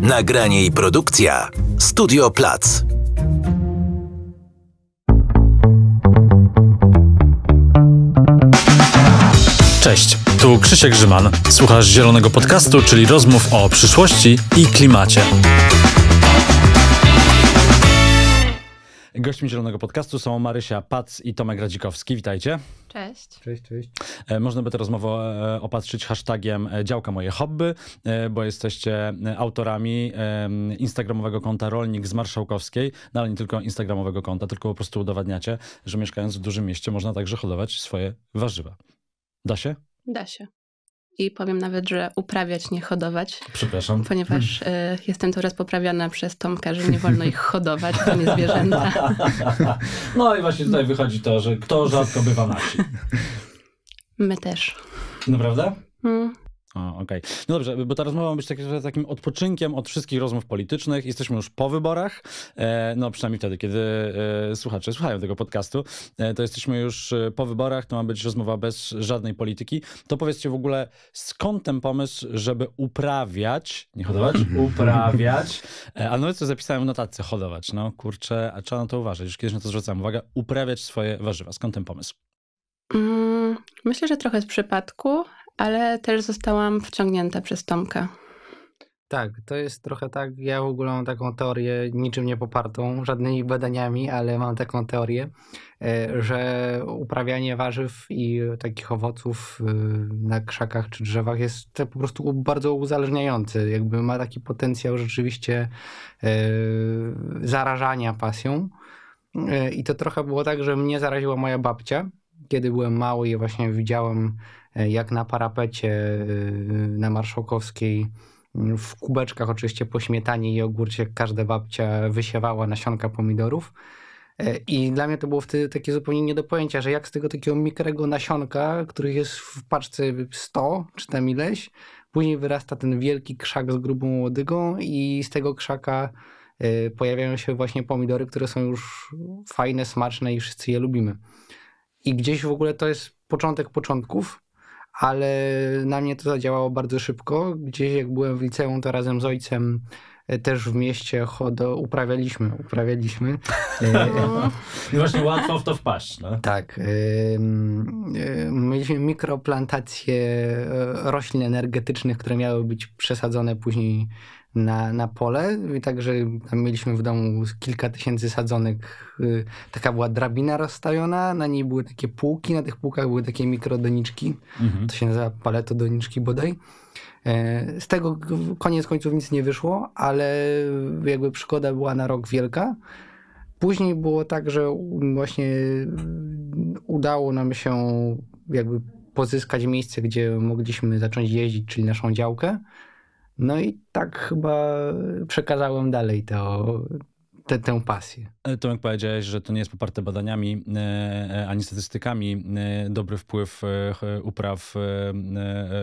Nagranie i produkcja Studio Plac. Cześć, tu Krzysiek Grzyman. Słuchasz Zielonego Podcastu, czyli rozmów o przyszłości i klimacie. Gośćmi Zielonego Podcastu są Marysia Pac i Tomek Radzikowski. Witajcie. Cześć. Cześć, cześć. E, można by tę rozmowę e, opatrzyć hashtagiem e, działka moje hobby, bo jesteście autorami instagramowego konta Rolnik z Marszałkowskiej, no ale nie tylko instagramowego konta, tylko po prostu udowadniacie, że mieszkając w dużym mieście można także hodować swoje warzywa. Da się? Da się i powiem nawet, że uprawiać, nie hodować. Przepraszam. Ponieważ hmm. jestem teraz poprawiana przez Tomka, że nie wolno ich hodować, to nie zwierzęta. no i właśnie tutaj wychodzi to, że kto rzadko bywa na wsi. My też. Naprawdę? Hmm. Okej. Okay. No dobrze, bo ta rozmowa ma być tak, takim odpoczynkiem od wszystkich rozmów politycznych. Jesteśmy już po wyborach, e, no przynajmniej wtedy, kiedy e, słuchacze słuchają tego podcastu, e, to jesteśmy już po wyborach, to ma być rozmowa bez żadnej polityki. To powiedzcie w ogóle, skąd ten pomysł, żeby uprawiać, nie hodować, uprawiać, a no co zapisałem w notatce, hodować, no kurczę, a trzeba na to uważać, już kiedyś na to zwracałem uwagę, uprawiać swoje warzywa. Skąd ten pomysł? Mm, myślę, że trochę z przypadku, ale też zostałam wciągnięta przez Tomkę. Tak, to jest trochę tak. Ja w ogóle mam taką teorię, niczym nie popartą, żadnymi badaniami, ale mam taką teorię, e, że uprawianie warzyw i takich owoców e, na krzakach czy drzewach jest po prostu bardzo uzależniający. Jakby ma taki potencjał rzeczywiście e, zarażania pasją. I to trochę było tak, że mnie zaraziła moja babcia, kiedy byłem mały i właśnie widziałem E, jak na parapecie e, na Marszałkowskiej mm, w kubeczkach oczywiście po śmietanie i ogórcie każda babcia wysiewała nasionka pomidorów. E, I dla mnie to było wtedy takie zupełnie nie do pojęcia, że jak z tego takiego mikrego nasionka, których jest w paczce 100 czy tam ileś, później wyrasta ten wielki krzak z grubą łodygą i z tego krzaka pojawiają się właśnie pomidory, które są już fajne, smaczne i wszyscy je lubimy. I gdzieś w ogóle to jest początek początków, ale na mnie to zadziałało bardzo szybko. Gdzieś jak byłem w liceum, to razem z ojcem e, też w mieście chodo, uprawialiśmy, uprawialiśmy. E, no. I właśnie łatwo w to wpaść. No? Tak. Mieliśmy mikroplantacje e, roślin energetycznych, które miały być przesadzone później na, na pole. I także mieliśmy w domu kilka tysięcy sadzonek. Y, taka była drabina rozstawiona, na niej były takie półki, na tych półkach były takie mikrodoniczki. Mhm. To się nazywa paleto doniczki bodaj. E, z tego koniec końców nic nie wyszło, ale jakby przygoda była na rok wielka. Później było tak, że właśnie udało nam się jakby pozyskać miejsce, gdzie mogliśmy zacząć jeździć, czyli naszą działkę. No i tak chyba przekazałem dalej to, te, tę pasję. E, Tomek powiedziałeś, że to nie jest poparte badaniami e, e, ani statystykami. Dobry wpływ upraw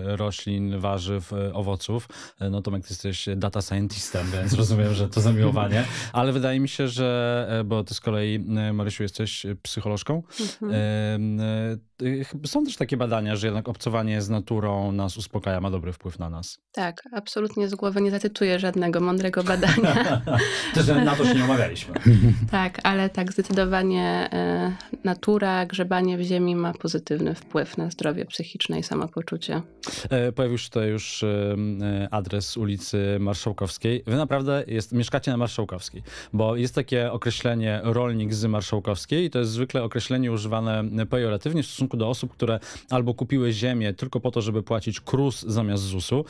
roślin, warzyw, owoców. No Tomek, ty jesteś data scientistem, więc rozumiem, że to zamiłowanie. Ale wydaje mi się, że, bo ty z kolei, Marysiu, jesteś psycholożką. Mhm. Są też takie badania, że jednak obcowanie z naturą nas uspokaja, ma dobry wpływ na nas. Tak, absolutnie z głowy nie zacytuję żadnego mądrego badania. że na to się nie omawialiśmy. Tak, ale tak zdecydowanie e, natura, grzebanie w ziemi ma pozytywny wpływ na zdrowie psychiczne i samopoczucie. E, pojawił się tutaj już e, adres ulicy Marszałkowskiej. Wy naprawdę jest, mieszkacie na Marszałkowskiej, bo jest takie określenie rolnik z Marszałkowskiej i to jest zwykle określenie używane pejoratywnie w stosunku do osób, które albo kupiły ziemię tylko po to, żeby płacić KRUS zamiast ZUS-u,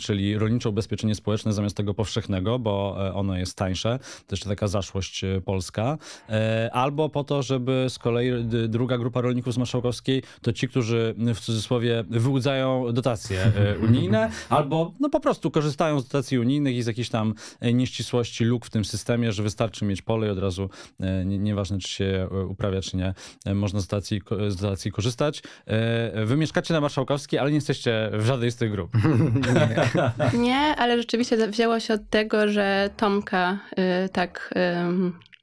czyli rolnicze ubezpieczenie społeczne zamiast tego powszechnego, bo ono jest tańsze. To jeszcze taka zaszłość polska Polska, e, albo po to, żeby z kolei druga grupa rolników z Marszałkowskiej to ci, którzy w cudzysłowie wyłudzają dotacje e, unijne, albo no po prostu korzystają z dotacji unijnych i z jakichś tam nieścisłości luk w tym systemie, że wystarczy mieć pole i od razu e, nieważne czy się uprawia czy nie, można z dotacji, z dotacji korzystać. Wy mieszkacie na Marszałkowskiej, ale nie jesteście w żadnej z tych grup. Nie, nie ale rzeczywiście wzięło się od tego, że Tomka y, tak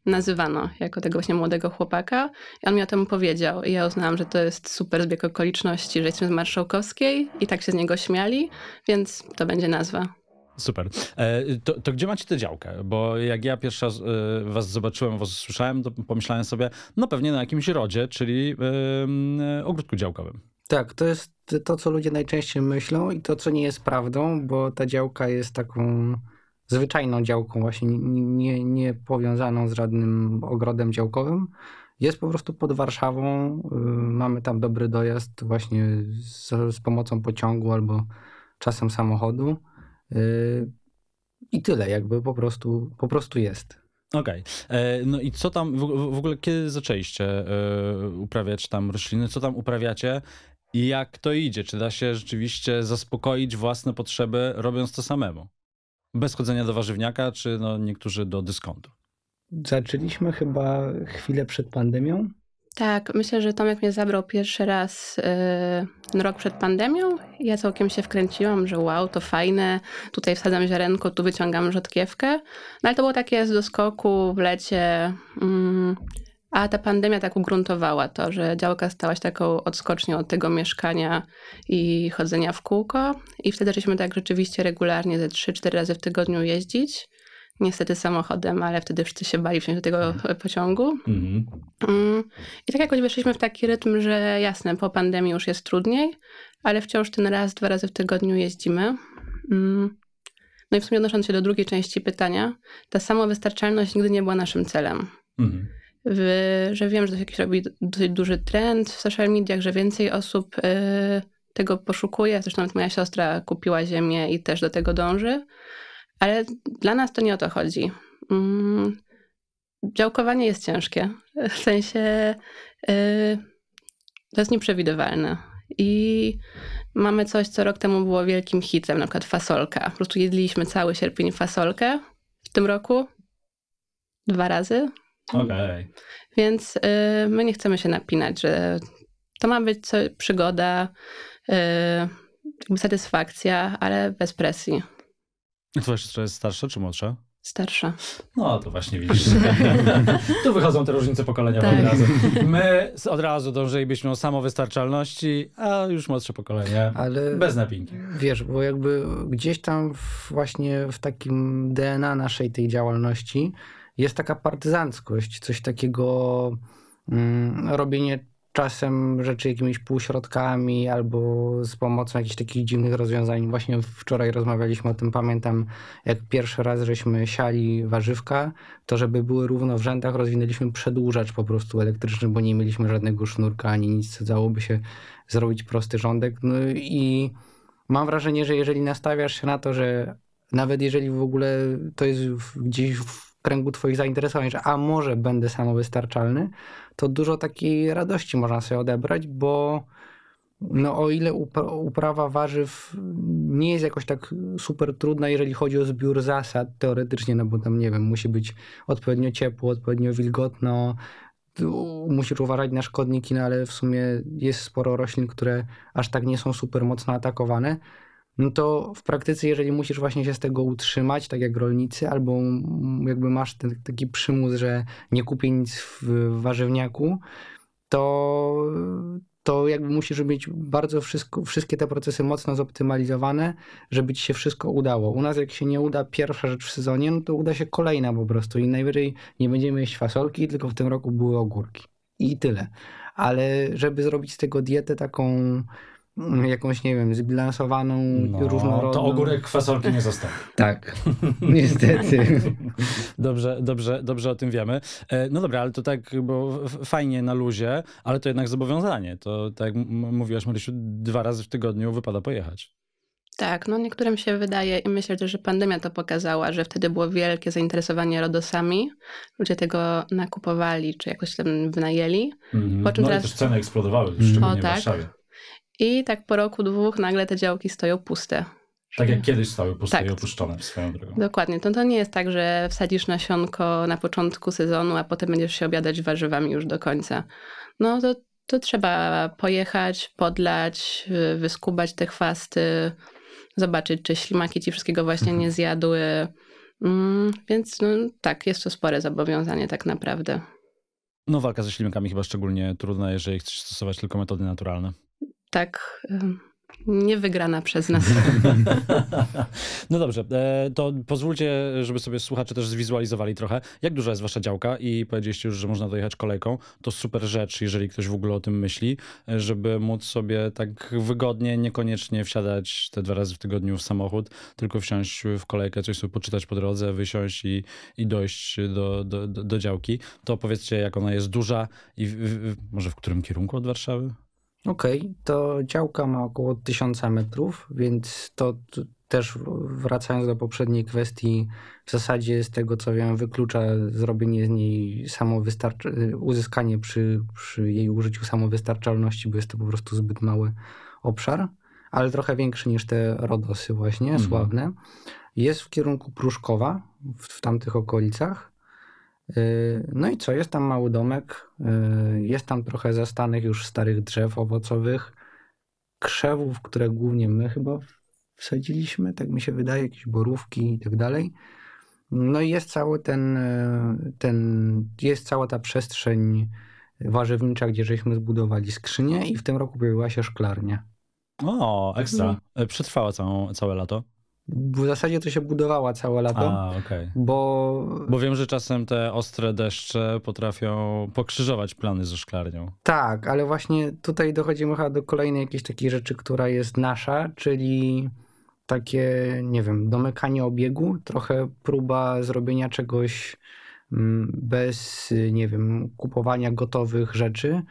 nazywano jako tego właśnie młodego chłopaka. I on mi o tym powiedział. I ja uznałam, że to jest super zbieg okoliczności, że jesteśmy z Marszałkowskiej i tak się z niego śmiali, więc to będzie nazwa. Super. E, to, to, gdzie macie tę działkę? Bo jak ja pierwszy raz e, was zobaczyłem, was słyszałem, to pomyślałem sobie, no pewnie na jakimś rodzie, czyli e, ogródku działkowym. Tak, to jest to, co ludzie najczęściej myślą i to, co nie jest prawdą, bo ta działka jest taką zwyczajną działką, właśnie nie, nie powiązaną z żadnym ogrodem działkowym. Jest po prostu pod Warszawą. Y, mamy tam dobry dojazd właśnie z, z pomocą pociągu albo czasem samochodu. Y, I tyle, jakby po prostu, po prostu jest. Okej. Okay. E, no i co tam, w ogóle kiedy zaczęliście e, uprawiać tam rośliny? Co tam uprawiacie? I jak to idzie? Czy da się rzeczywiście zaspokoić własne potrzeby robiąc to samemu? bez chodzenia do warzywniaka, czy no, niektórzy do dyskontu? Zaczęliśmy chyba chwilę przed pandemią. Tak, myślę, że Tomek mnie zabrał pierwszy raz yy, rok przed pandemią. Ja całkiem się wkręciłam, że wow, to fajne, tutaj wsadzam ziarenko, tu wyciągam rzodkiewkę. No ale to było takie z doskoku w lecie. Yy, a ta pandemia tak ugruntowała to, że działka stała się taką odskocznią od tego mieszkania i chodzenia w kółko. I wtedy zaczęliśmy tak rzeczywiście regularnie ze 3-4 razy w tygodniu jeździć. Niestety samochodem, ale wtedy wszyscy się bali wsiąść do tego mhm. pociągu. Mhm. Mm. I tak jakoś weszliśmy w taki rytm, że jasne, po pandemii już jest trudniej, ale wciąż ten raz, dwa razy w tygodniu jeździmy. Mm. No i w sumie odnosząc się do drugiej części pytania, ta samowystarczalność nigdy nie była naszym celem. Mhm że wiem, że to się jakiś robi dosyć duży trend w social mediach, że więcej osób y, tego poszukuje. Zresztą nawet moja siostra kupiła ziemię i też do tego dąży. Ale dla nas to nie o to chodzi. Mm, działkowanie jest ciężkie. W sensie y, to jest nieprzewidywalne. I mamy coś, co rok temu było wielkim hitem, na przykład fasolka. Po prostu jedliśmy cały sierpień fasolkę. W tym roku dwa razy Okay. Więc y, my nie chcemy się napinać, że to ma być co, przygoda, y, satysfakcja, ale bez presji. I to jeszcze jest starsza czy młodsza? Starsza. No to właśnie widzisz. tu wychodzą te różnice pokoleniowe tak. od razu. My od razu dążylibyśmy o samowystarczalności, a już młodsze pokolenie Ale bez napinki. Wiesz, bo jakby gdzieś tam właśnie w takim DNA naszej tej działalności jest taka partyzanckość, coś takiego mm, robienie czasem rzeczy jakimiś półśrodkami albo z pomocą jakichś takich dziwnych rozwiązań. Właśnie wczoraj rozmawialiśmy o tym, pamiętam jak pierwszy raz żeśmy siali warzywka, to żeby były równo w rzędach rozwinęliśmy przedłużacz po prostu elektryczny, bo nie mieliśmy żadnego sznurka ani nic, co dałoby się zrobić prosty rządek. No i mam wrażenie, że jeżeli nastawiasz się na to, że nawet jeżeli w ogóle to jest gdzieś w kręgu Twoich zainteresowań, że a może będę samowystarczalny, to dużo takiej radości można sobie odebrać, bo no, o ile uprawa warzyw nie jest jakoś tak super trudna, jeżeli chodzi o zbiór zasad, teoretycznie, no bo tam nie wiem, musi być odpowiednio ciepło, odpowiednio wilgotno, musisz uważać na szkodniki, no ale w sumie jest sporo roślin, które aż tak nie są super mocno atakowane no to w praktyce, jeżeli musisz właśnie się z tego utrzymać, tak jak rolnicy, albo jakby masz ten, taki przymus, że nie kupię nic w warzywniaku, to, to jakby musisz mieć bardzo wszystko, wszystkie te procesy mocno zoptymalizowane, żeby ci się wszystko udało. U nas jak się nie uda pierwsza rzecz w sezonie, no to uda się kolejna po prostu i najwyżej nie będziemy jeść fasolki, tylko w tym roku były ogórki. I tyle. Ale żeby zrobić z tego dietę taką Mm, jakąś, nie wiem, zbilansowaną, no, różnorodną. To ogórek kwasolki nie został tak, niestety. dobrze, dobrze, dobrze o tym wiemy. E, no dobra, ale to tak, bo fajnie na luzie, ale to jednak zobowiązanie. To tak jak mówiłaś Marysiu, dwa razy w tygodniu wypada pojechać. Tak, no niektórym się wydaje i myślę też, że pandemia to pokazała, że wtedy było wielkie zainteresowanie RODOSami. Ludzie tego nakupowali, czy jakoś tam wynajęli. Mm, po czym no teraz... i też ceny eksplodowały, mm. szczególnie o, tak. w Warszawie. I tak po roku, dwóch nagle te działki stoją puste. Tak jak kiedyś stały puste tak. i opuszczone swoją drogą. Dokładnie. To, to nie jest tak, że wsadzisz nasionko na początku sezonu, a potem będziesz się obiadać warzywami już do końca. No to, to trzeba pojechać, podlać, y, wyskubać te chwasty, zobaczyć, czy ślimaki ci wszystkiego właśnie mhm. nie zjadły. Mm, więc no, tak, jest to spore zobowiązanie tak naprawdę. No walka ze ślimakami chyba szczególnie trudna, jeżeli chcesz stosować tylko metody naturalne tak niewygrana przez nas. No dobrze, e, to pozwólcie, żeby sobie słuchacze też zwizualizowali trochę, jak duża jest wasza działka i powiedzieliście już, że można dojechać kolejką. To super rzecz, jeżeli ktoś w ogóle o tym myśli, e, żeby móc sobie tak wygodnie, niekoniecznie wsiadać te dwa razy w tygodniu w samochód, tylko wsiąść w kolejkę, coś sobie poczytać po drodze, wysiąść i, i dojść do, do, do, do działki. To powiedzcie, jak ona jest duża i w, w, może w którym kierunku od Warszawy? Okej, okay, to działka ma około 1000 metrów, więc to też wracając do poprzedniej kwestii, w zasadzie z tego co wiem, wyklucza zrobienie z niej samowystarczy- uzyskanie przy, przy jej użyciu samowystarczalności, bo jest to po prostu zbyt mały obszar, ale trochę większy niż te Rodosy właśnie, mhm. sławne. Jest w kierunku Pruszkowa, w, w tamtych okolicach. Y, no i co? Jest tam mały domek, y, jest tam trochę zastanych już starych drzew owocowych, krzewów, które głównie my chyba wsadziliśmy, tak mi się wydaje, jakieś borówki i tak dalej. No i jest cały ten, y, ten, jest cała ta przestrzeń warzywnicza, gdzie żeśmy zbudowali skrzynię i w tym roku pojawiła się szklarnia. O, ekstra. Mhm. Przetrwała całe lato. W zasadzie to się budowała całe lato. A, okay. bo... bo wiem, że czasem te ostre deszcze potrafią pokrzyżować plany ze szklarnią. Tak, ale właśnie tutaj dochodzimy chyba do kolejnej jakiejś takiej rzeczy, która jest nasza, czyli takie, nie wiem, domykanie obiegu, trochę próba zrobienia czegoś mm, bez, nie wiem, kupowania gotowych rzeczy,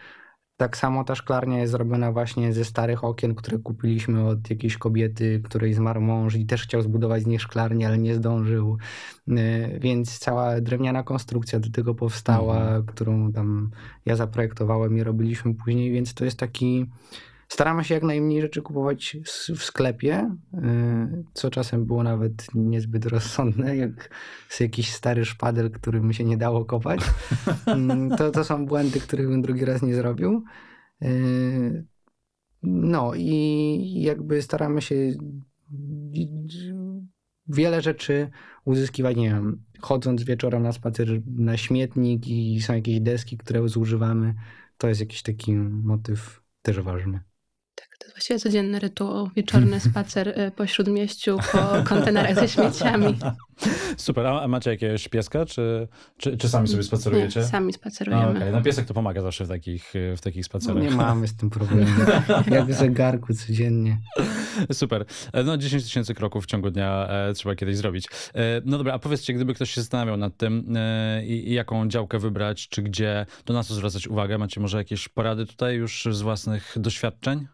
tak samo ta szklarnia jest zrobiona właśnie ze starych okien, które kupiliśmy od jakiejś kobiety, której zmarł mąż i też chciał zbudować z nich szklarnię, ale nie zdążył. Y, więc cała drewniana konstrukcja do tego powstała, mhm. którą tam ja zaprojektowałem i robiliśmy później, więc to jest taki Staramy się jak najmniej rzeczy kupować w sklepie, y, co czasem było nawet niezbyt rozsądne, jak jakiś stary szpadel, mi się nie dało kopać. Mm, to, to są błędy, których bym drugi raz nie zrobił. Y, no i jakby staramy się wiele rzeczy uzyskiwać, nie wiem, chodząc wieczorem na spacer na śmietnik i są jakieś deski, które zużywamy. To jest jakiś taki motyw też ważny. Tak, to jest właściwie codzienny rytuał, wieczorny spacer y, po śródmieściu, po kontenerach ze śmieciami. Super, a macie jakieś pieska, czy, czy, czy sami sobie spacerujecie? Nie, sami spacerujemy. A, okay. No piesek to pomaga zawsze w takich, y, w takich no, spacerach. No nie mamy z tym problemu, jak w zegarku codziennie. Super, e, no 10 tysięcy kroków w ciągu dnia e, trzeba kiedyś zrobić. E, no dobra, a powiedzcie, gdyby ktoś się zastanawiał nad tym, jaką działkę wybrać, czy gdzie, to na co zwracać uwagę? Macie może jakieś porady tutaj już z własnych doświadczeń?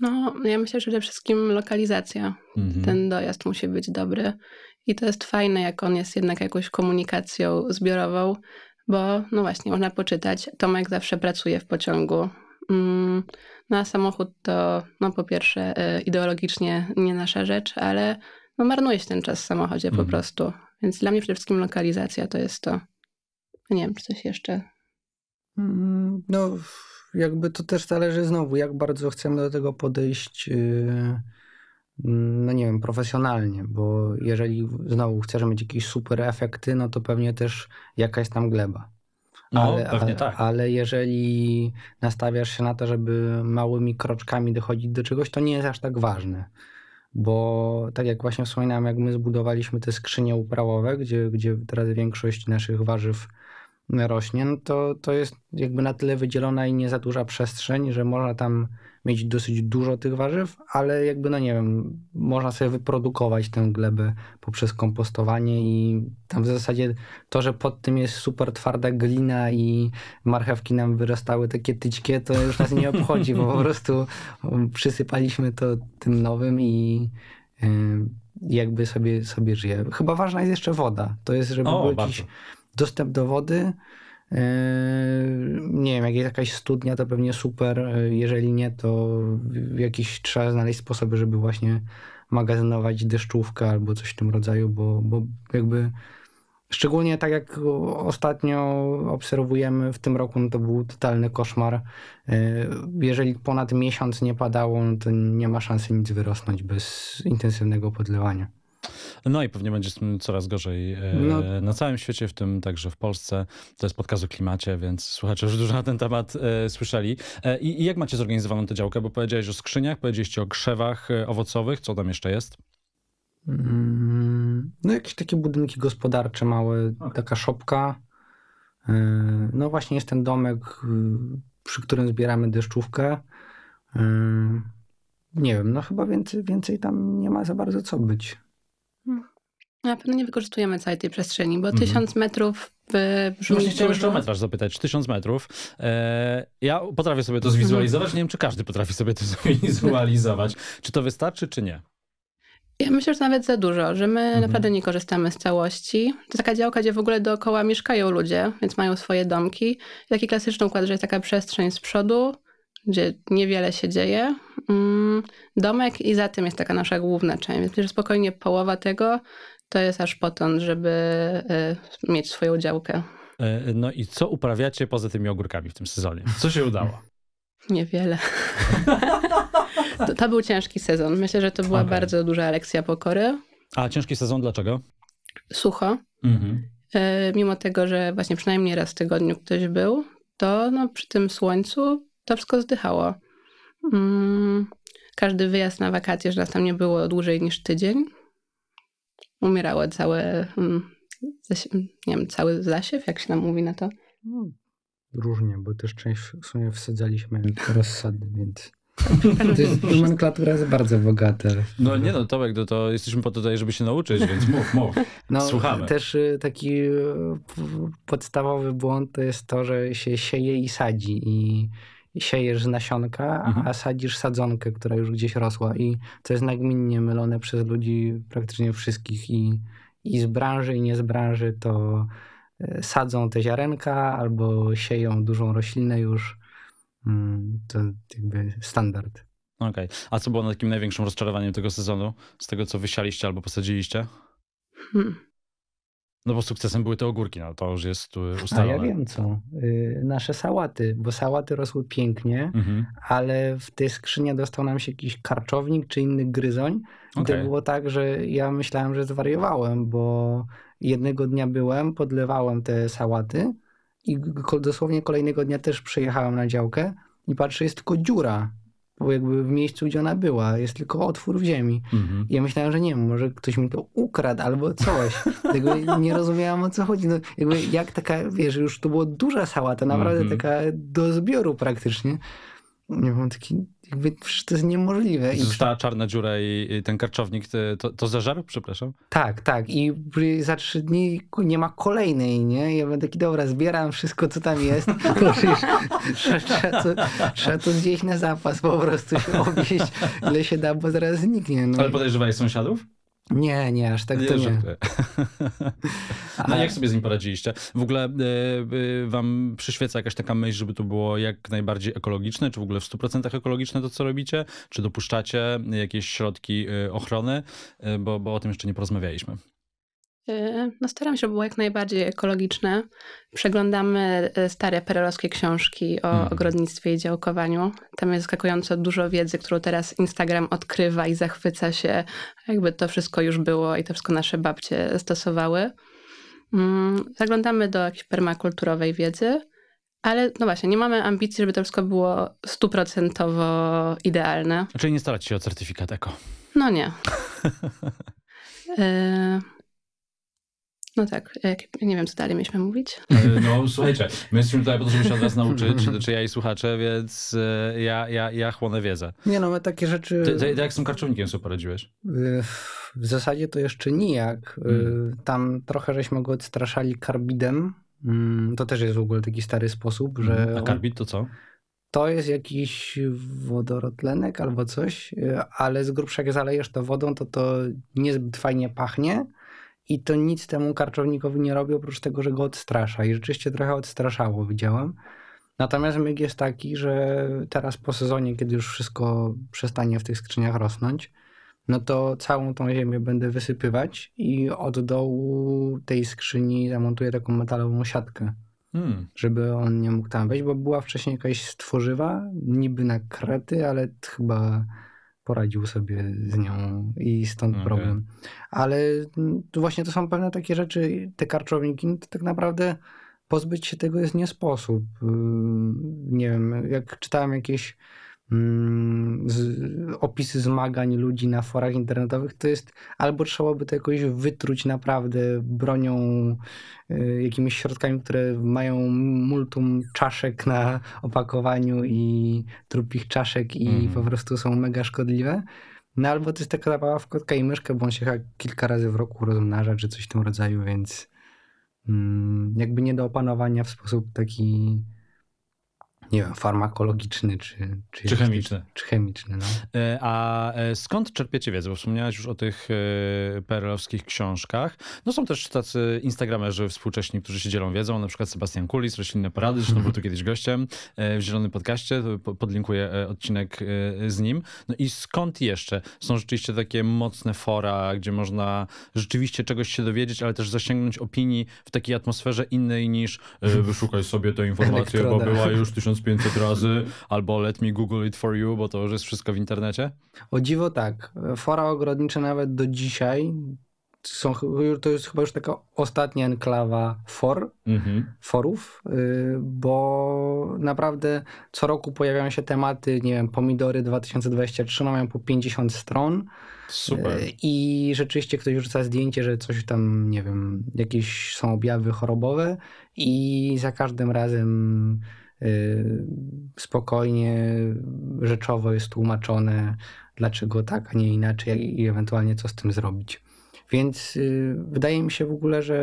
No, ja myślę, że przede wszystkim lokalizacja. Mhm. Ten dojazd musi być dobry. I to jest fajne, jak on jest jednak jakąś komunikacją zbiorową, bo no właśnie, można poczytać. Tomek zawsze pracuje w pociągu. Mm, no a samochód to, no po pierwsze, y, ideologicznie nie nasza rzecz, ale no marnuje się ten czas w samochodzie mhm. po prostu. Więc dla mnie przede wszystkim lokalizacja to jest to. Nie wiem, czy coś jeszcze. Mm, no, jakby to też zależy znowu, jak bardzo chcemy do tego podejść, yy, no nie wiem, profesjonalnie, bo jeżeli znowu chcesz mieć jakieś super efekty, no to pewnie też jaka jest tam gleba. No, ale, pewnie tak. Ale, ale jeżeli nastawiasz się na to, żeby małymi kroczkami dochodzić do czegoś, to nie jest aż tak ważne. Bo tak jak właśnie wspominałem, jak my zbudowaliśmy te skrzynie uprawowe, gdzie, gdzie teraz większość naszych warzyw rośnie, no to, to jest jakby na tyle wydzielona i nie za duża przestrzeń, że można tam mieć dosyć dużo tych warzyw, ale jakby, no nie wiem, można sobie wyprodukować tę glebę poprzez kompostowanie i tam w zasadzie to, że pod tym jest super twarda glina i marchewki nam wyrastały takie tyćkie, to już nas nie obchodzi, bo po prostu przysypaliśmy to tym nowym i y, jakby sobie, sobie żyje. Chyba ważna jest jeszcze woda. To jest, żeby o, było dziś dostęp do wody. E, nie wiem, jak jest jakaś studnia, to pewnie super. E, jeżeli nie, to jakiś trzeba znaleźć sposoby, żeby właśnie magazynować deszczówkę albo coś w tym rodzaju, bo, bo jakby szczególnie tak jak ostatnio obserwujemy w tym roku, no to był totalny koszmar. E, jeżeli ponad miesiąc nie padało, no to nie ma szansy nic wyrosnąć bez intensywnego podlewania. No i pewnie będzie coraz gorzej e, no. na całym świecie, w tym także w Polsce. To jest podcast o klimacie, więc słuchacze już dużo na ten temat e, słyszeli. E, I, I jak macie zorganizowaną tę działkę? Bo powiedziałeś o skrzyniach, powiedzieliście o krzewach owocowych. Co tam jeszcze jest? Mm, no jakieś takie budynki gospodarcze małe, okay. taka szopka. No właśnie jest ten domek, przy którym zbieramy deszczówkę. Nie wiem, no chyba więcej, więcej tam nie ma za bardzo co być. Na pewno nie wykorzystujemy całej tej przestrzeni, bo mhm. 1000 metrów brzmi... Właśnie chciałem jeszcze o metraż zapytać. Tysiąc metrów. E, ja potrafię sobie to zwizualizować. Nie wiem, czy każdy potrafi sobie to zwizualizować. Czy to wystarczy, czy nie? Ja myślę, że nawet za dużo, że my mhm. naprawdę nie korzystamy z całości. To taka działka, gdzie w ogóle dookoła mieszkają ludzie, więc mają swoje domki. Taki klasyczny układ, że jest taka przestrzeń z przodu, gdzie niewiele się dzieje, Mm, domek i za tym jest taka nasza główna część. Więc spokojnie połowa tego to jest aż potąd, żeby y, mieć swoją działkę. E, no i co uprawiacie poza tymi ogórkami w tym sezonie? Co się udało? Niewiele. to, to, był ciężki sezon. Myślę, że to była okay. bardzo duża lekcja pokory. A ciężki sezon dlaczego? Sucho. Mhm. E, mimo tego, że właśnie przynajmniej raz w tygodniu ktoś był, to no, przy tym słońcu to wszystko zdychało. Mm, każdy wyjazd na wakacje, że nas tam nie było dłużej niż tydzień, umierało całe, mm, mm, nie wiem, cały zasiew, jak się nam mówi na to. No, różnie, bo też część w sumie wsadzaliśmy rozsady, więc... To jest, nomenklatura jest bardzo bogata. No nie no, Tomek, no to jesteśmy po tutaj, żeby się nauczyć, więc mów, mów. No, Słuchamy. Też y, taki y, podstawowy błąd to jest to, że się sieje i sadzi i siejesz nasionka, mhm. a sadzisz sadzonkę, która już gdzieś rosła i to jest nagminnie mylone przez ludzi praktycznie wszystkich i, i z branży i nie z branży to e, sadzą te ziarenka albo sieją dużą roślinę już. Mm, to jakby standard. Okej. Okay. A co było na takim największym rozczarowaniem tego sezonu? Z tego, co wysialiście albo posadziliście? Hmm. No bo sukcesem były te ogórki, no to już jest y, ustalone. A ja wiem co. Y, nasze sałaty, bo sałaty rosły pięknie, mhm. ale w tej skrzynie dostał nam się jakiś karczownik czy inny gryzoń. Okay. To było tak, że ja myślałem, że zwariowałem, bo jednego dnia byłem, podlewałem te sałaty i dosłownie kolejnego dnia też przyjechałem na działkę i patrzę, jest tylko dziura jakby w miejscu, gdzie ona była. Jest tylko otwór w ziemi. Mhm. ja myślałem, że nie wiem, może ktoś mi to ukradł albo coś. Tego nie rozumiałam o co chodzi. No, jakby jak taka, wiesz, już to była duża to naprawdę mhm. taka do zbioru praktycznie nie mam taki, jakby to jest niemożliwe. Została czarna dziura i, ten karczownik to, to zażarł, przepraszam? Tak, tak. I za trzy dni nie ma kolejnej, nie? Ja będę taki, dobra, zbieram wszystko, co tam jest. trzeba, to, trzeba to zjeść na zapas, po prostu się obieść, ile się da, bo zaraz zniknie. No. Ale podejrzewaj sąsiadów? Nie, nie, aż tak nie, to nie. A no, jak sobie z nim poradziliście? W ogóle e, e, wam przyświeca jakaś taka myśl, żeby to było jak najbardziej ekologiczne, czy w ogóle w 100% ekologiczne to, co robicie? Czy dopuszczacie jakieś środki e, ochrony? Bo, bo o tym jeszcze nie porozmawialiśmy. Y, no staram się, by było jak najbardziej ekologiczne. Przeglądamy y, stare perelowskie książki o mhm. ogrodnictwie i działkowaniu. Tam jest zaskakująco dużo wiedzy, którą teraz Instagram odkrywa i zachwyca się, jakby to wszystko już było i to wszystko nasze babcie stosowały. Mm, zaglądamy do jakiejś permakulturowej wiedzy, ale no właśnie, nie mamy ambicji, żeby to wszystko było stuprocentowo idealne. Czyli znaczy nie starać się o certyfikat eko. No nie. y no tak, nie wiem, co dalej mieliśmy mówić. E, no słuchajcie, my jesteśmy tutaj po to, żeby się od was nauczyć, czy znaczy ja i słuchacze, więc e, ja, ja, ja chłonę wiedzę. Nie no, my takie rzeczy... ty, ty jak z tym karczownikiem sobie poradziłeś? W zasadzie to jeszcze nijak. Hmm. E, tam trochę żeśmy go odstraszali karbidem. Mm, to też jest w ogóle taki stary sposób, że... Mhm. A karbid to co? To jest jakiś wodorotlenek albo coś, ale z grubsza jak zalejesz to wodą, to to niezbyt fajnie pachnie i to nic temu karczownikowi nie robi, oprócz tego, że go odstrasza. I rzeczywiście trochę odstraszało, widziałem. Natomiast myk jest taki, że teraz po sezonie, kiedy już wszystko przestanie w tych skrzyniach rosnąć, no to całą tą ziemię będę wysypywać i od dołu tej skrzyni zamontuję taką metalową siatkę, hmm. żeby on nie mógł tam wejść, bo była wcześniej jakaś stworzywa, niby na krety, ale chyba poradził sobie z nią i stąd okay. problem. Ale właśnie to są pewne takie rzeczy, te karczowniki, no to tak naprawdę pozbyć się tego jest nie sposób. Nie wiem, jak czytałem jakieś Mm, z, opisy zmagań ludzi na forach internetowych, to jest albo trzeba by to jakoś wytruć naprawdę bronią, y, jakimiś środkami, które mają multum czaszek na opakowaniu i trupich czaszek i mm. po prostu są mega szkodliwe. No albo to jest taka zabawa w kotka i myszkę, bo on się kilka razy w roku rozmnaża, czy coś w tym rodzaju, więc y, jakby nie do opanowania w sposób taki nie wiem, farmakologiczny czy, czy, czy chemiczny. Czy chemiczny no. E, a e, skąd czerpiecie wiedzę? Bo wspomniałeś już o tych e, perelowskich książkach. No są też tacy instagramerzy współcześni, którzy się dzielą wiedzą, na przykład Sebastian Kulis, Roślinne Porady, zresztą był tu kiedyś gościem w Zielonym Podcaście, podlinkuję odcinek z nim. No i skąd jeszcze? Są rzeczywiście takie mocne fora, gdzie można rzeczywiście czegoś się dowiedzieć, ale też zasięgnąć opinii w takiej atmosferze innej niż wyszukaj sobie tę informację, bo była już tysiąc 1500 razy, albo let me google it for you, bo to już jest wszystko w internecie? O dziwo tak. Fora ogrodnicze nawet do dzisiaj są, to jest chyba już taka ostatnia enklawa for, mhm. forów, y, bo naprawdę co roku pojawiają się tematy, nie wiem, pomidory 2023 no mają po 50 stron. Super. Y, I rzeczywiście ktoś rzuca zdjęcie, że coś tam, nie wiem, jakieś są objawy chorobowe i za każdym razem Y, spokojnie, rzeczowo jest tłumaczone, dlaczego tak, a nie inaczej i ewentualnie co z tym zrobić. Więc y, wydaje mi się w ogóle, że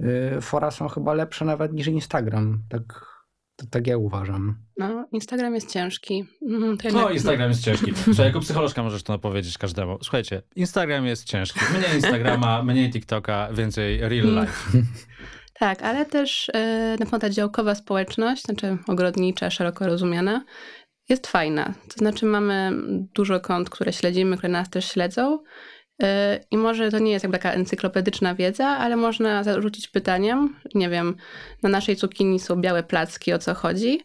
y, fora są chyba lepsze nawet niż Instagram. Tak, tak ja uważam. No, Instagram jest ciężki. No, no Instagram jest ciężki. Słuchaj, jako psycholożka możesz to powiedzieć każdemu. Słuchajcie, Instagram jest ciężki. Mniej Instagrama, mniej TikToka, więcej real life. Tak, ale też e, na przykład ta działkowa społeczność, znaczy ogrodnicza, szeroko rozumiana, jest fajna. To znaczy mamy dużo kont, które śledzimy, które nas też śledzą e, i może to nie jest jak taka encyklopedyczna wiedza, ale można zarzucić pytaniem, nie wiem, na naszej cukinii są białe placki, o co chodzi.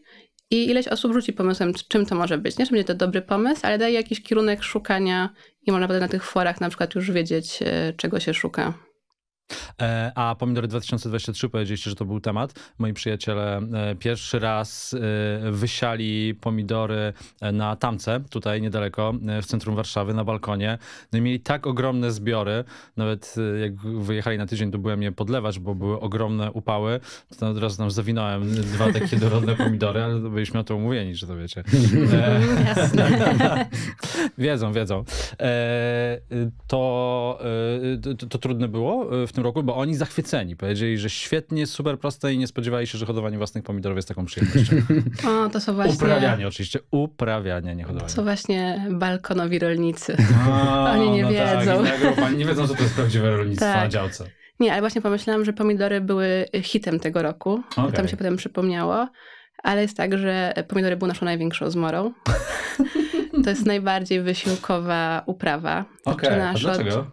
I ileś osób rzuci pomysłem, czym to może być. Nie, że będzie to dobry pomysł, ale daje jakiś kierunek szukania i można potem na tych forach na przykład już wiedzieć, e, czego się szuka. E, a Pomidory 2023 powiedzieliście, że to był temat. Moi przyjaciele e, pierwszy raz e, wysiali pomidory na tamce, tutaj niedaleko, w centrum Warszawy, na balkonie. No i mieli tak ogromne zbiory, nawet jak wyjechali na tydzień, to byłem je podlewać, bo były ogromne upały. To od razu nam zawinąłem dwa takie dorodne pomidory, ale byliśmy o to umówieni, że to wiecie. Jasne. wiedzą, wiedzą. To, to, to trudne było w tym roku, bo oni zachwyceni. Powiedzieli, że świetnie, super proste i nie spodziewali się, że hodowanie własnych pomidorów jest taką przyjemnością. o, to są właśnie... Uprawianie oczywiście, uprawianie, nie hodowanie. To są właśnie balkonowi rolnicy. A, oni nie no tak, wiedzą. Tak, no, nie wiedzą, że to jest prawdziwe rolnictwo tak. na działce. Nie, ale właśnie pomyślałam, że pomidory były hitem tego roku. Okay. To mi się potem przypomniało. Ale jest tak, że pomidory były naszą największą zmorą. to jest najbardziej wysiłkowa uprawa. Znaczy Okej, okay. a dlaczego? Od...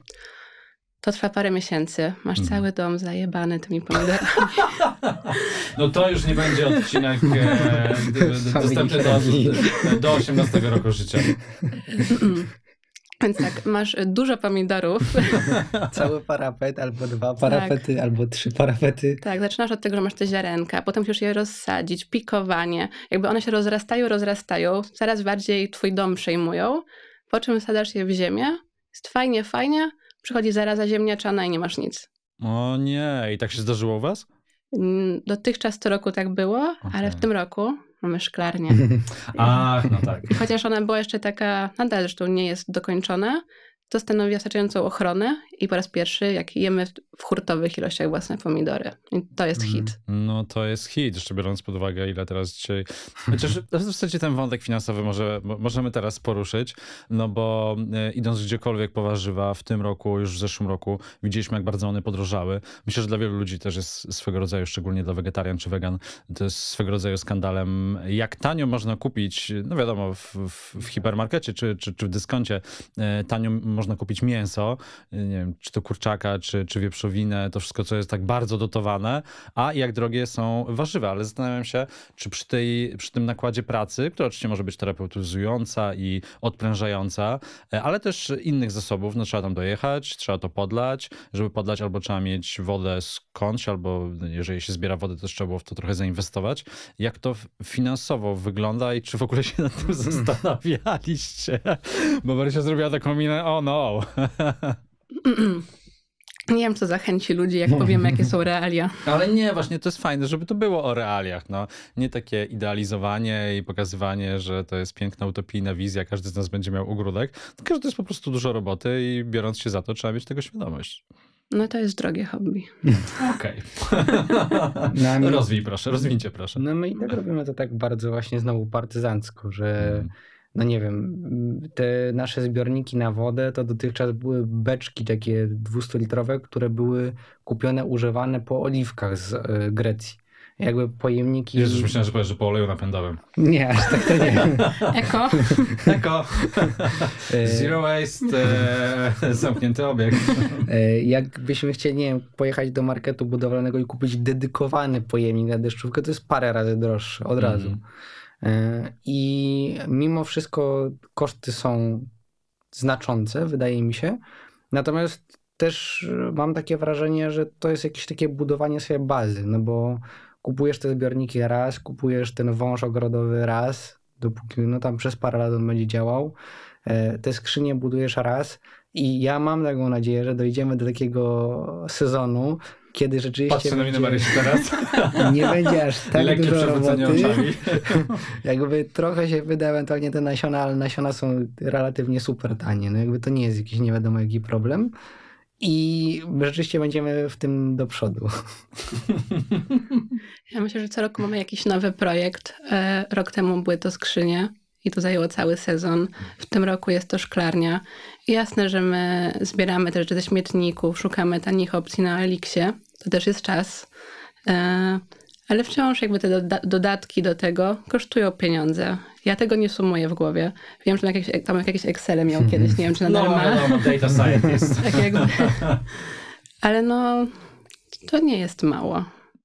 To trwa parę miesięcy. Masz mm. cały dom zajebany tymi pomidorami. No to już nie będzie odcinek e, dostępny do, do 18 roku życia. Więc tak, masz dużo pomidorów. Cały parapet, albo dwa tak. parapety, tak. albo trzy parapety. Tak, zaczynasz od tego, że masz te ziarenka, potem musisz je rozsadzić, pikowanie. Jakby one się rozrastają, rozrastają, coraz bardziej twój dom przejmują, po czym sadasz je w ziemię. Jest fajnie, fajnie, przychodzi zaraza ziemniaczana i nie masz nic. O nie, i tak się zdarzyło u was? Mm, dotychczas co roku tak było, okay. ale w tym roku mamy szklarnię. Ach, no tak. I chociaż ona była jeszcze taka, nadal zresztą nie jest dokończona, to stanowi wystarczającą ochronę i po raz pierwszy, jak jemy w hurtowych ilościach własne pomidory. I to jest mhm. hit. No to jest hit, jeszcze biorąc pod uwagę, ile teraz dzisiaj... Chociaż w zasadzie ten wątek finansowy może, możemy teraz poruszyć, no bo e, idąc gdziekolwiek po warzywa w tym roku, już w zeszłym roku, widzieliśmy, jak bardzo one podrożały. Myślę, że dla wielu ludzi też jest swego rodzaju, szczególnie dla wegetarian czy wegan, to jest swego rodzaju skandalem, jak tanio można kupić, no wiadomo, w, w, w hipermarkecie czy, czy, czy w dyskoncie, e, tanio można kupić mięso, e, nie wiem, wiem, czy to kurczaka, czy, czy wieprzowinę, to wszystko, co jest tak bardzo dotowane, a jak drogie są warzywa. Ale zastanawiam się, czy przy, tej, przy tym nakładzie pracy, która oczywiście może być terapeutyzująca i odprężająca, e, ale też innych zasobów, no trzeba tam dojechać, trzeba to podlać, żeby podlać albo trzeba mieć wodę skądś, albo jeżeli się zbiera wodę, to trzeba było w to trochę zainwestować. Jak to finansowo wygląda i czy w ogóle się nad tym zastanawialiście? Bo Marysia zrobiła taką minę, o oh no. Nie wiem, co zachęci ludzi, jak powiemy, jakie są realia. Ale nie, właśnie to jest fajne, żeby to było o realiach. No. Nie takie idealizowanie i pokazywanie, że to jest piękna, utopijna wizja, każdy z nas będzie miał ogródek. Tylko, że to jest po prostu dużo roboty i biorąc się za to, trzeba mieć tego świadomość. No to jest drogie hobby. Okej. Okay. No, Rozwij proszę, rozwincie proszę. No my i tak robimy to tak bardzo właśnie znowu partyzancko, że... Hmm no nie wiem, te nasze zbiorniki na wodę to dotychczas były beczki takie 200-litrowe, które były kupione, używane po oliwkach z e, Grecji jakby pojemniki. Jezus, myślałem, że powiesz, że po oleju napędowym. Nie, aż tak to nie. Eko. Eko. E, Zero waste. E, zamknięty obiekt. E, jakbyśmy chcieli, nie wiem, pojechać do marketu budowlanego i kupić dedykowany pojemnik na deszczówkę, to jest parę razy droższy od razu. Mhm. E, I mimo wszystko koszty są znaczące, wydaje mi się. Natomiast też mam takie wrażenie, że to jest jakieś takie budowanie sobie bazy, no bo kupujesz te zbiorniki raz, kupujesz ten wąż ogrodowy raz, dopóki no tam przez parę lat on będzie działał, e, te skrzynie budujesz raz i ja mam taką nadzieję, że dojdziemy do takiego sezonu, kiedy rzeczywiście Patrzę będzie, na Marysi teraz. nie będzie aż tak Lekkie dużo roboty. Oczami. jakby trochę się wyda ewentualnie te nasiona, ale nasiona są relatywnie super tanie. No jakby to nie jest jakiś nie wiadomo jaki problem. I rzeczywiście będziemy w tym do przodu. Ja myślę, że co roku mamy jakiś nowy projekt. E, rok temu były to skrzynie i to zajęło cały sezon. W tym roku jest to szklarnia Jasne, że my zbieramy te rzeczy ze śmietników, szukamy tanich opcji na Eliksie. To też jest czas. E, ale wciąż jakby te dodatki do tego kosztują pieniądze. Ja tego nie sumuję w głowie. Wiem, że tam jakieś, tam miał mhm. kiedyś, nie wiem czy nadal no, ma. No, no, data scientist. tak jakby. Ale no, to nie jest mało.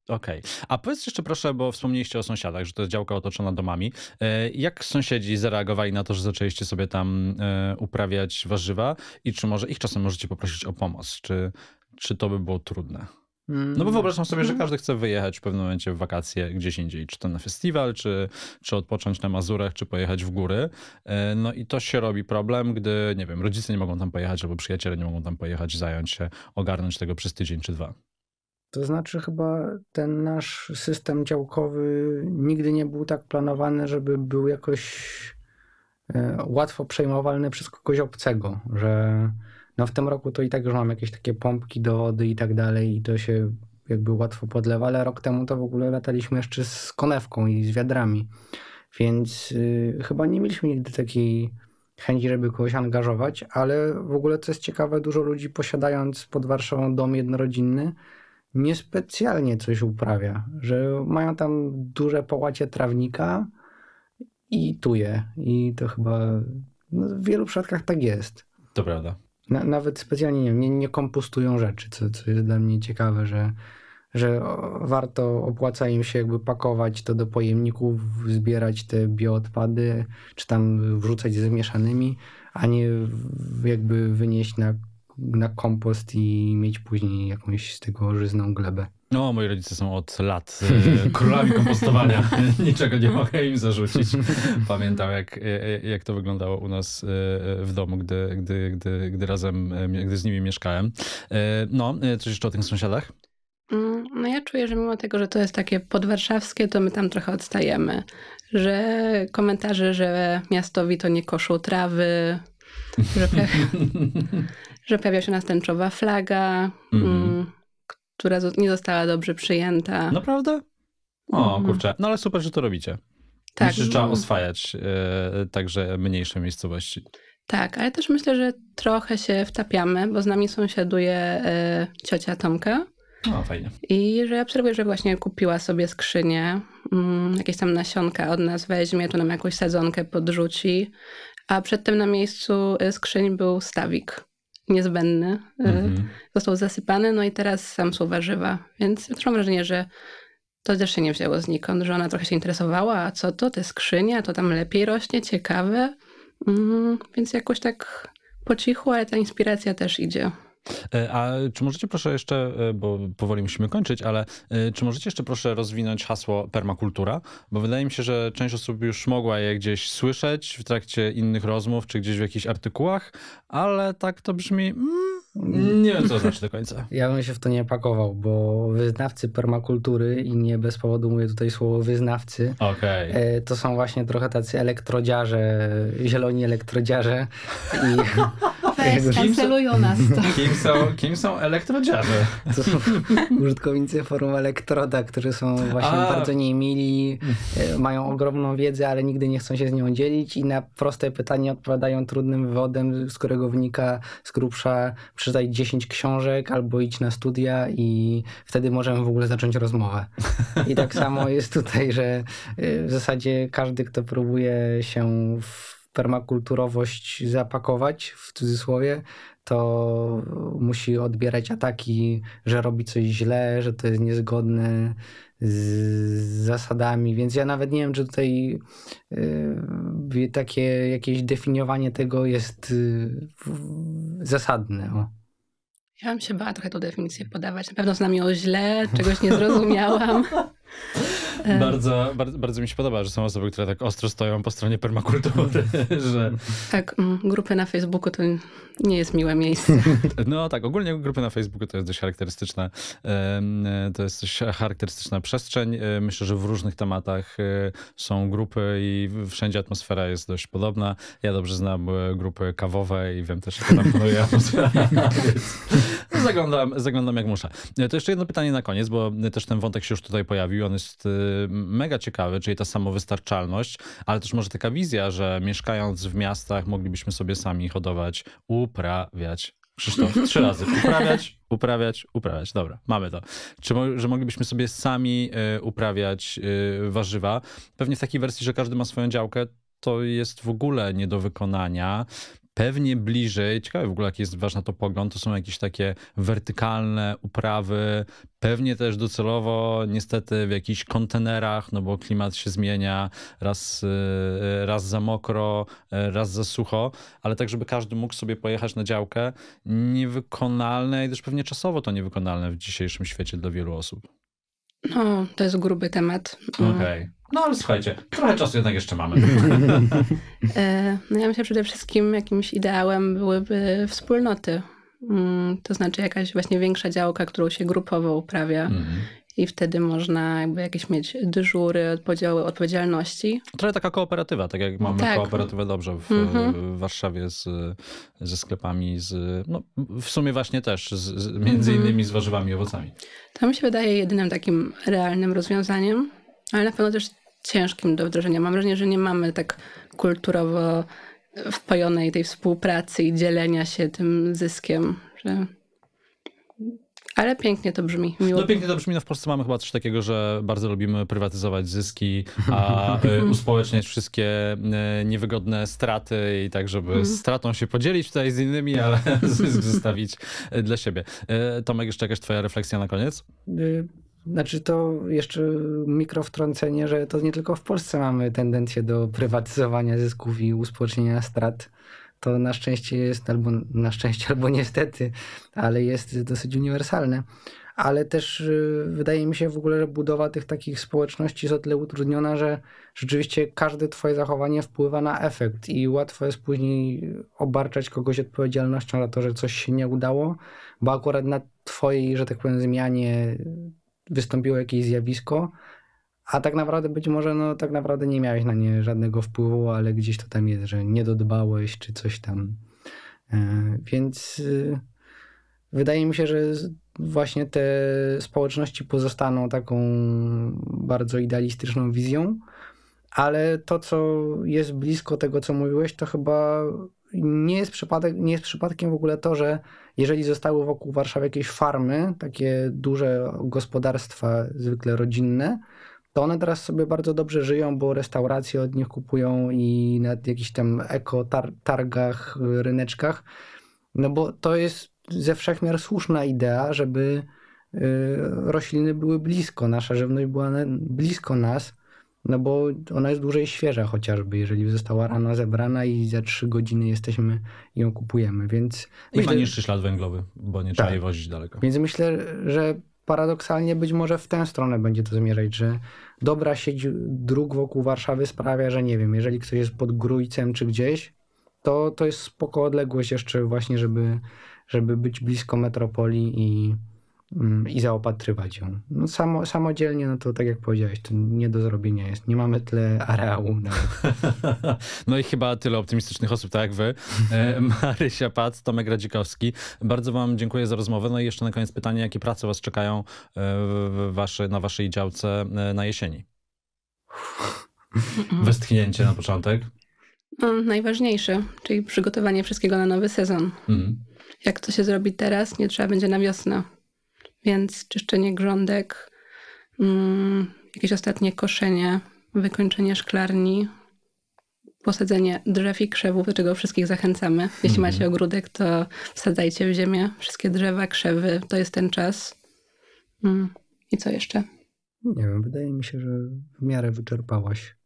Okej. Okay. A powiedz jeszcze proszę, bo wspomnieliście o sąsiadach, że to jest działka otoczona domami. E, jak sąsiedzi zareagowali na to, że zaczęliście sobie tam e, uprawiać warzywa i czy może ich czasem możecie poprosić o pomoc? Czy, czy to by było trudne? No bo mm. wyobrażam sobie, że mhm. każdy chce wyjechać w pewnym momencie w wakacje gdzieś indziej, czy to na festiwal, czy, czy odpocząć na Mazurach, czy pojechać w góry. E, no i to się robi problem, gdy, nie wiem, rodzice nie mogą tam pojechać, albo przyjaciele nie mogą tam pojechać, zająć się, ogarnąć tego przez tydzień czy dwa. To znaczy, chyba ten nasz system działkowy nigdy nie był tak planowany, żeby był jakoś e, łatwo przejmowalny przez kogoś obcego, że no w tym roku to i tak już mam jakieś takie pompki do wody i tak dalej i to się jakby łatwo podlewa, ale rok temu to w ogóle lataliśmy jeszcze z konewką i z wiadrami, więc y, chyba nie mieliśmy nigdy takiej chęci, żeby kogoś angażować, ale w ogóle co jest ciekawe, dużo ludzi posiadając pod Warszawą dom jednorodzinny, niespecjalnie coś uprawia, że mają tam duże połacie trawnika i tuje. I to chyba no, w wielu przypadkach tak jest. To prawda. Na, nawet specjalnie nie, nie, nie kompostują rzeczy, co, co jest dla mnie ciekawe, że, że warto, opłaca im się jakby pakować to do pojemników, zbierać te bioodpady, czy tam wrzucać ze mieszanymi, a nie jakby wynieść na na kompost i mieć później jakąś z tego żyzną glebę. No, moi rodzice są od lat e, królami kompostowania. Niczego nie mogę im zarzucić. Pamiętam, jak, e, e, jak to wyglądało u nas w domu, gdy, gdy, gdy, gdy razem, gdy z nimi mieszkałem. No, coś jeszcze o tych sąsiadach? Mm, no ja czuję, że mimo tego, że to jest takie podwarszawskie, to my tam trochę odstajemy. Że komentarze, że miastowi to nie koszu trawy, że, że pojawia się następczowa flaga, mhm. mm. m, która nie została dobrze przyjęta. Naprawdę? O, mm. kurczę. No ale super, że to robicie. Tak. Myślę, że trzeba oswajać y, także mniejsze miejscowości. Tak, ale też myślę, że trochę się wtapiamy, bo z nami sąsiaduje y, ciocia Tomka. O, fajnie. I że obserwuję, że właśnie kupiła sobie skrzynię, y, jakieś tam nasionka od nas weźmie, tu nam jakąś sadzonkę podrzuci, a przedtem na miejscu e, skrzyń był stawik niezbędny, y, mhm. został zasypany, no i teraz sam są żywa, Więc też mam wrażenie, że to też się nie wzięło znikąd, że ona trochę się interesowała, a co to, te skrzynia, to tam lepiej rośnie, ciekawe. Mm, więc jakoś tak po cichu, ale ta inspiracja też idzie. E, a czy możecie proszę jeszcze, e, bo powoli musimy kończyć, ale e, czy możecie jeszcze proszę rozwinąć hasło permakultura? Bo wydaje mi się, że część osób już mogła je gdzieś słyszeć w trakcie innych rozmów czy gdzieś w jakichś artykułach, ale tak to brzmi. Mm, nie wiem, co znaczy do końca. Ja bym się w to nie pakował, bo wyznawcy permakultury i nie bez powodu mówię tutaj słowo wyznawcy. Okay. E, to są właśnie trochę tacy elektrodziarze, zieloni elektrodziarze. I Weź, kancelują nas to. Kim są, kim są elektrodziarze? To są użytkownicy forum Elektroda, którzy są właśnie A. bardzo niemili, e, mają ogromną wiedzę, ale nigdy nie chcą się z nią dzielić i na proste pytanie odpowiadają trudnym wywodem, z którego wynika z grubsza przeczytaj 10 książek albo idź na studia i wtedy możemy w ogóle zacząć rozmowę. I tak samo jest tutaj, że y, w zasadzie każdy, kto próbuje się w permakulturowość zapakować, w cudzysłowie, to musi odbierać ataki, że robi coś źle, że to jest niezgodne z zasadami, więc ja nawet nie wiem, czy tutaj y, takie jakieś definiowanie tego jest y, zasadne. O. Ja bym się bała trochę tą definicję podawać. Na pewno znam ją źle, czegoś nie zrozumiałam. E. bardzo, bardzo, bardzo mi się podoba, że są osoby, które tak ostro stoją po stronie permakultury, że... Tak, mm, grupy na Facebooku to nie jest miłe miejsce. No tak, ogólnie grupy na Facebooku to jest dość charakterystyczna, e, to jest dość charakterystyczna przestrzeń. E, myślę, że w różnych tematach są grupy i wszędzie atmosfera jest dość podobna. Ja dobrze znam grupy kawowe i wiem też, jak tam panuje atmosfera. zaglądam, zaglądam jak muszę. To jeszcze jedno pytanie na koniec, bo też ten wątek się już tutaj pojawił. On jest mega ciekawy, czyli ta samowystarczalność, ale też może taka wizja, że mieszkając w miastach moglibyśmy sobie sami hodować, uprawiać Krzysztof, trzy razy. Uprawiać, uprawiać, uprawiać. Dobra, mamy to. Czy że moglibyśmy sobie sami e, uprawiać e, warzywa? Pewnie w takiej wersji, że każdy ma swoją działkę, to jest w ogóle nie do wykonania pewnie bliżej, ciekawe w ogóle jaki jest wasz na to pogląd, to są jakieś takie wertykalne uprawy, pewnie też docelowo niestety w jakichś kontenerach, no bo klimat się zmienia, raz, y, y, raz za mokro, y, raz za sucho, ale tak, żeby każdy mógł sobie pojechać na działkę, niewykonalne i też pewnie czasowo to niewykonalne w dzisiejszym świecie dla wielu osób. No, to jest gruby temat. Mm. Okej. Okay. No ale słuchajcie, trochę czasu jednak jeszcze mamy. E, no ja myślę przede wszystkim jakimś ideałem byłyby wspólnoty. Mm, to znaczy jakaś właśnie większa działka, którą się grupowo uprawia. Mhm i wtedy można jakby jakieś mieć dyżury, podziały odpowiedzialności. Trochę taka kooperatywa, tak jak mamy tak. kooperatywę dobrze w, mm-hmm. w Warszawie z, ze sklepami, z, no, w sumie właśnie też z, z, między mm-hmm. innymi z warzywami i owocami. To mi się wydaje jedynym takim realnym rozwiązaniem, ale na pewno też ciężkim do wdrożenia. Mam wrażenie, że nie mamy tak kulturowo wpojonej tej współpracy i dzielenia się tym zyskiem, że ale pięknie to brzmi. Miło. No pięknie to brzmi. No w Polsce mamy chyba coś takiego, że bardzo lubimy prywatyzować zyski, a y, uspołeczniać wszystkie y, niewygodne straty i tak, żeby mhm. stratą się podzielić tutaj z innymi, ale zysk zostawić y, dla siebie. Tomek, jeszcze jakaś twoja refleksja na koniec? Znaczy to jeszcze mikro wtrącenie, że to nie tylko w Polsce mamy tendencję do prywatyzowania zysków i uspołecznienia strat to na szczęście jest, albo na szczęście, albo niestety, ale jest dosyć uniwersalne. Ale też y, wydaje mi się w ogóle, że budowa tych takich społeczności jest o tyle utrudniona, że rzeczywiście każde twoje zachowanie wpływa na efekt i łatwo jest później obarczać kogoś odpowiedzialnością za to, że coś się nie udało, bo akurat na twojej, że tak powiem, zmianie wystąpiło jakieś zjawisko, a tak naprawdę być może no tak naprawdę nie miałeś na nie żadnego wpływu, ale gdzieś to tam jest, że nie dodbałeś czy coś tam. E, więc y, wydaje mi się, że właśnie te społeczności pozostaną taką bardzo idealistyczną wizją, ale to, co jest blisko tego, co mówiłeś, to chyba nie jest, przypadek, nie jest przypadkiem w ogóle to, że jeżeli zostały wokół Warszawy jakieś farmy, takie duże gospodarstwa, zwykle rodzinne, to one teraz sobie bardzo dobrze żyją, bo restauracje od nich kupują i na jakichś tam ekotargach, y, ryneczkach. No bo to jest ze wszechmiar słuszna idea, żeby y, rośliny były blisko, nasza żywność była blisko nas, no bo ona jest dłużej świeża chociażby, jeżeli została rana zebrana i za trzy godziny jesteśmy ją kupujemy, więc... I myślę, ma niższy ślad węglowy, bo nie trzeba tak. jej wozić daleko. Więc myślę, że paradoksalnie być może w tę stronę będzie to zmierzać, że dobra sieć dróg wokół Warszawy sprawia, że nie wiem, jeżeli ktoś jest pod Grójcem czy gdzieś, to, to jest spoko odległość jeszcze właśnie, żeby, żeby być blisko metropolii i, Mm. i zaopatrywać ją. No samo, samodzielnie, no to tak jak powiedziałeś, to nie do zrobienia jest. Nie mamy tyle areału. no i chyba tyle optymistycznych osób, tak jak wy. E, Marysia Pac, Tomek Radzikowski. Bardzo wam dziękuję za rozmowę. No i jeszcze na koniec pytanie, jakie prace was czekają e, na waszej działce e, na jesieni? Westchnięcie na początek. No, najważniejsze, czyli przygotowanie wszystkiego na nowy sezon. Mm. Jak to się zrobi teraz, nie trzeba będzie na wiosnę. Więc czyszczenie grządek, mm, jakieś ostatnie koszenie, wykończenie szklarni, posadzenie drzew i krzewów, do czego wszystkich zachęcamy. Jeśli mhm. macie ogródek, to wsadzajcie w ziemię wszystkie drzewa, krzewy. To jest ten czas. Mm. I co jeszcze? Nie wiem, wydaje mi się, że w miarę wyczerpałaś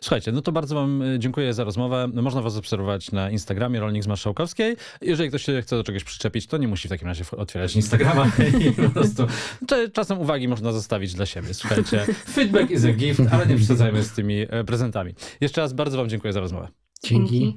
Słuchajcie, no to bardzo Wam y, dziękuję za rozmowę. Można Was obserwować na Instagramie Rolnik z Marszałkowskiej. Jeżeli ktoś się chce do czegoś przyczepić, to nie musi w takim razie otwierać Instagrama i po prostu czasem uwagi można zostawić dla siebie. Słuchajcie, feedback is a gift, ale nie przesadzajmy z tymi e, prezentami. Jeszcze raz bardzo Wam dziękuję za rozmowę. Dzięki.